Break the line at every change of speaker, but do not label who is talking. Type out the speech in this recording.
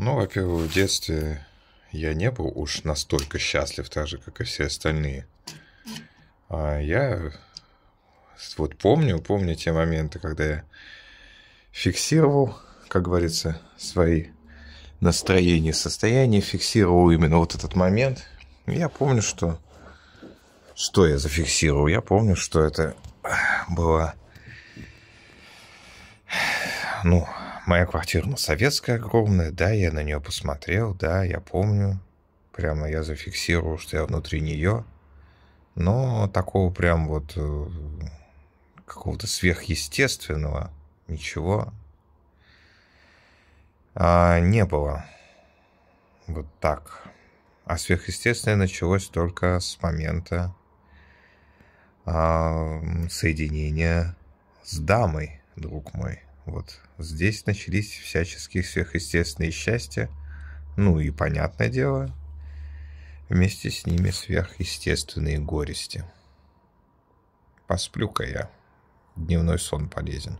Ну, во-первых, в детстве я не был уж настолько счастлив, так же, как и все остальные. А я вот помню, помню те моменты, когда я фиксировал, как говорится, свои настроения, состояния, фиксировал именно вот этот момент. Я помню, что... Что я зафиксировал? Я помню, что это было, Ну, моя квартира на ну, советская огромная, да, я на нее посмотрел, да, я помню. Прямо я зафиксировал, что я внутри нее. Но такого прям вот э, какого-то сверхъестественного ничего а, не было. Вот так. А сверхъестественное началось только с момента а, соединения с дамой, друг мой. Вот здесь начались всяческие сверхъестественные счастья. Ну и, понятное дело, вместе с ними сверхъестественные горести. Посплю-ка я. Дневной сон полезен.